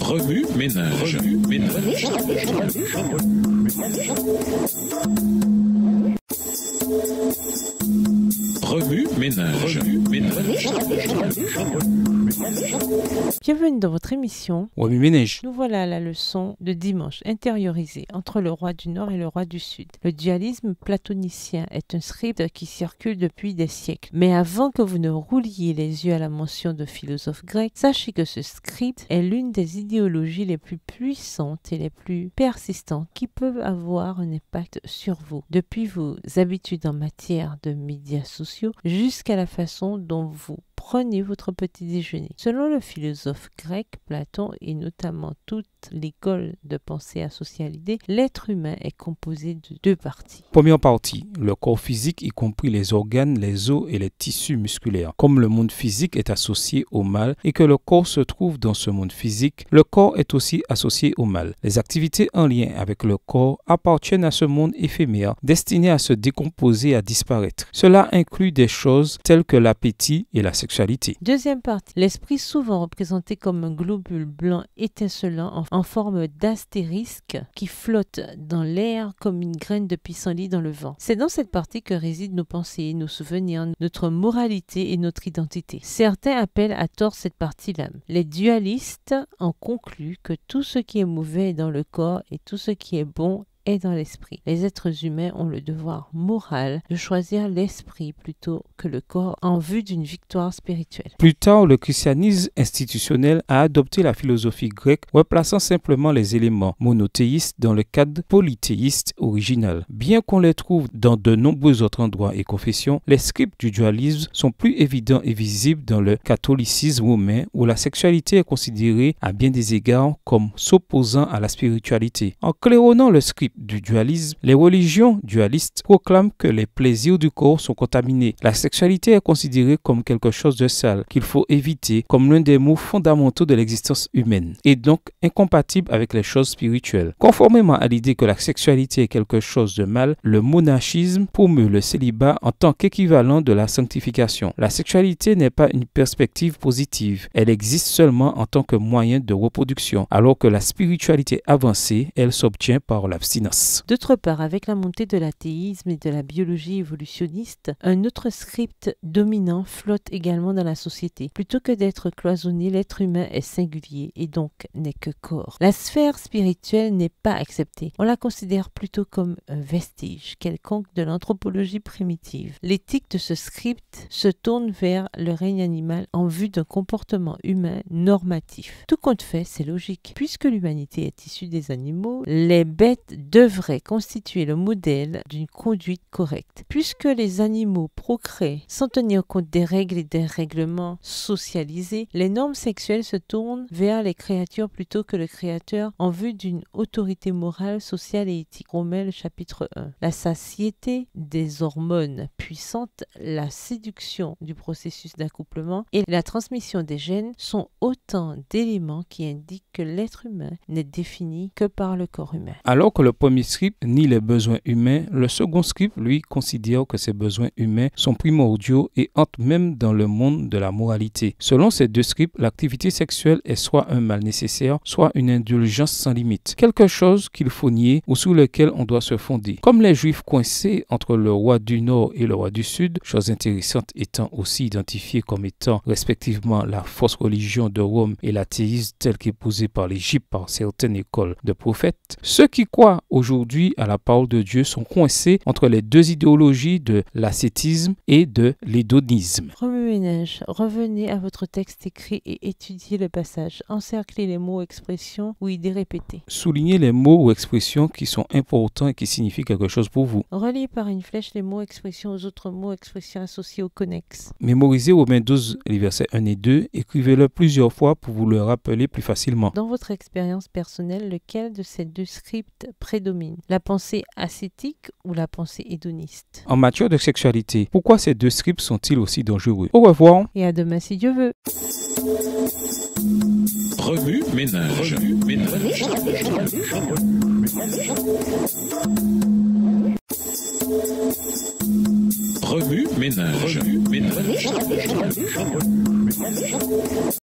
Remue ménage. Remue ménage. Remue ménage. ménage. Bienvenue dans votre émission. Nous voilà à la leçon de dimanche intériorisée entre le roi du Nord et le roi du Sud. Le dualisme platonicien est un script qui circule depuis des siècles. Mais avant que vous ne rouliez les yeux à la mention de philosophes grecs, sachez que ce script est l'une des idéologies les plus puissantes et les plus persistantes qui peuvent avoir un impact sur vous, depuis vos habitudes en matière de médias sociaux jusqu'à la façon dont vous prenez votre petit déjeuner. Selon le philosophe grec, Platon et notamment toute l'école de pensée associée à l'idée, l'être humain est composé de deux parties. Première partie, le corps physique, y compris les organes, les os et les tissus musculaires. Comme le monde physique est associé au mal et que le corps se trouve dans ce monde physique, le corps est aussi associé au mal. Les activités en lien avec le corps appartiennent à ce monde éphémère destiné à se décomposer et à disparaître. Cela inclut des choses telles que l'appétit et la sexualité. Deuxième partie, l'esprit souvent représenté comme un globule blanc étincelant en, forme d'astérisque qui flotte dans l'air comme une graine de pissenlit dans le vent. C'est dans cette partie que résident nos pensées, nos souvenirs, notre moralité et notre identité. Certains appellent à tort cette partie l'âme. Les dualistes en concluent que tout ce qui est mauvais dans le corps et tout ce qui est bon et dans l'esprit. Les êtres humains ont le devoir moral de choisir l'esprit plutôt que le corps en vue d'une victoire spirituelle. Plus tard, le christianisme institutionnel a adopté la philosophie grecque replaçant simplement les éléments monothéistes dans le cadre polythéiste original. Bien qu'on les trouve dans de nombreux autres endroits et confessions, les scripts du dualisme sont plus évidents et visibles dans le catholicisme romain où la sexualité est considérée à bien des égards comme s'opposant à la spiritualité. En claironnant le script du dualisme, les religions dualistes proclament que les plaisirs du corps sont contaminés. La sexualité est considérée comme quelque chose de sale, qu'il faut éviter comme l'un des mots fondamentaux de l'existence humaine, et donc incompatible avec les choses spirituelles. Conformément à l'idée que la sexualité est quelque chose de mal, le monachisme promeut le célibat en tant qu'équivalent de la sanctification. La sexualité n'est pas une perspective positive, elle existe seulement en tant que moyen de reproduction, alors que la spiritualité avancée, elle s'obtient par l'abstinence. D'autre part, avec la montée de l'athéisme et de la biologie évolutionniste, un autre script dominant flotte également dans la société. Plutôt que d'être cloisonné, l'être humain est singulier et donc n'est que corps. La sphère spirituelle n'est pas acceptée. On la considère plutôt comme un vestige quelconque de l'anthropologie primitive. L'éthique de ce script se tourne vers le règne animal en vue d'un comportement humain normatif. Tout compte fait, c'est logique. Puisque l'humanité est issue des animaux, les bêtes devrait constituer le modèle d'une conduite correcte. Puisque les animaux procréent sans tenir compte des règles et des règlements socialisés, les normes sexuelles se tournent vers les créatures plutôt que le créateur en vue d'une autorité morale, sociale et éthique. Romel chapitre 1. La satiété des hormones puissantes, la séduction du processus d'accouplement et la transmission des gènes sont autant d'éléments qui indiquent que l'être humain n'est défini que par le corps humain. Alors que le premier script nie les besoins humains, le second script, lui, considère que ces besoins humains sont primordiaux et entrent même dans le monde de la moralité. Selon ces deux scripts, l'activité sexuelle est soit un mal nécessaire, soit une indulgence sans limite, quelque chose qu'il faut nier ou sur lequel on doit se fonder. Comme les Juifs coincés entre le roi du Nord et le roi du Sud, chose intéressante étant aussi identifiée comme étant respectivement la fausse religion de Rome et l'athéisme telle qu'épousée par l'Égypte par certaines écoles de prophètes, ceux qui croient aujourd'hui à la parole de Dieu sont coincés entre les deux idéologies de l'ascétisme et de l'hédonisme. Ménage, revenez à votre texte écrit et étudiez le passage. Encerclez les mots ou expressions ou idées répétées. Soulignez les mots ou expressions qui sont importants et qui signifient quelque chose pour vous. Reliez par une flèche les mots expressions aux autres mots expressions associés au connexes. Mémorisez Romains 12, les versets 1 et 2. Écrivez-le plusieurs fois pour vous le rappeler plus facilement. Dans votre expérience personnelle, lequel de ces deux scripts domine la pensée ascétique ou la pensée hédoniste. En matière de sexualité, pourquoi ces deux scripts sont-ils aussi dangereux Au revoir et à demain si Dieu veut.